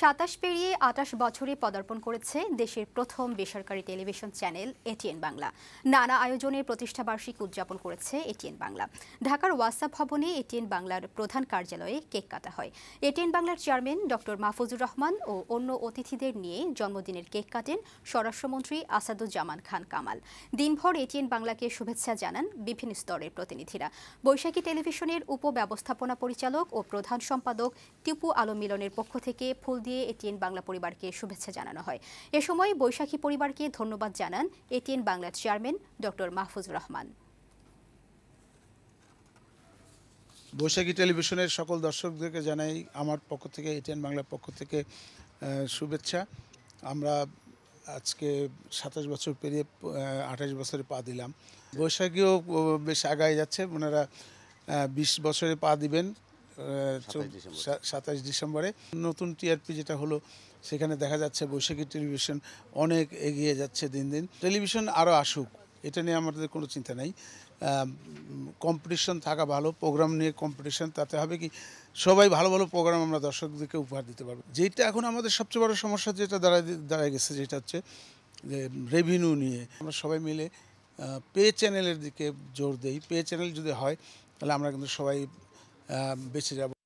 সাতাশ পেরিয়ে আটাশ বছরে পদার্পণ করেছে দেশের প্রথম বেসরকারি টেলিভিশন চ্যানেল এটিএন বাংলা নানা আয়োজনের প্রতিষ্ঠাবার্ষিক উদযাপন করেছে এটিএন বাংলা ঢাকার ওয়াসা ভবনে এটিএন বাংলার প্রধান কার্যালয়ে কেক কাটা হয় এটিএন বাংলার চেয়ারম্যান ডক্টর মাহফুজুর রহমান ও অন্য অতিথিদের নিয়ে জন্মদিনের কেক কাটেন স্বরাষ্ট্রমন্ত্রী আসাদুজ্জামান খান কামাল দিনভর এটিএন বাংলাকে শুভেচ্ছা জানান বিভিন্ন স্তরের প্রতিনিধিরা বৈশাখী টেলিভিশনের উপব্যবস্থাপনা পরিচালক ও প্রধান সম্পাদক টিপু আলম মিলনের পক্ষ থেকে ফুল দিয়ে দিয়ে এটিএন বাংলা পরিবারকে শুভেচ্ছা জানানো হয় এ সময় বৈশাখী পরিবারকে ধন্যবাদ জানান এটিএন বাংলার চেয়ারম্যান ডক্টর মাহফুজ রহমান বৈশাখী টেলিভিশনের সকল দর্শকদেরকে জানাই আমার পক্ষ থেকে এটিএন বাংলার পক্ষ থেকে শুভেচ্ছা আমরা আজকে সাতাশ বছর পেরিয়ে আঠাশ বছরে পা দিলাম বৈশাখীও বেশ আগায় যাচ্ছে ওনারা বিশ বছরে পা দিবেন সাতাশ ডিসেম্বরে নতুন টিআরপি যেটা হলো সেখানে দেখা যাচ্ছে বৈশাখী টেলিভিশন অনেক এগিয়ে যাচ্ছে দিন দিন টেলিভিশন আরও আসুক এটা নিয়ে আমাদের কোনো চিন্তা নাই কম্পিটিশন থাকা ভালো প্রোগ্রাম নিয়ে কম্পিটিশন তাতে হবে কি সবাই ভালো ভালো প্রোগ্রাম আমরা দর্শকদেরকে উপহার দিতে পারবো যেটা এখন আমাদের সবচেয়ে বড় সমস্যা যেটা দাঁড়ায় দাঁড়ায় গেছে যেটা হচ্ছে যে রেভিনিউ নিয়ে আমরা সবাই মিলে পে চ্যানেলের দিকে জোর দেই পে চ্যানেল যদি হয় তাহলে আমরা কিন্তু সবাই um, basically.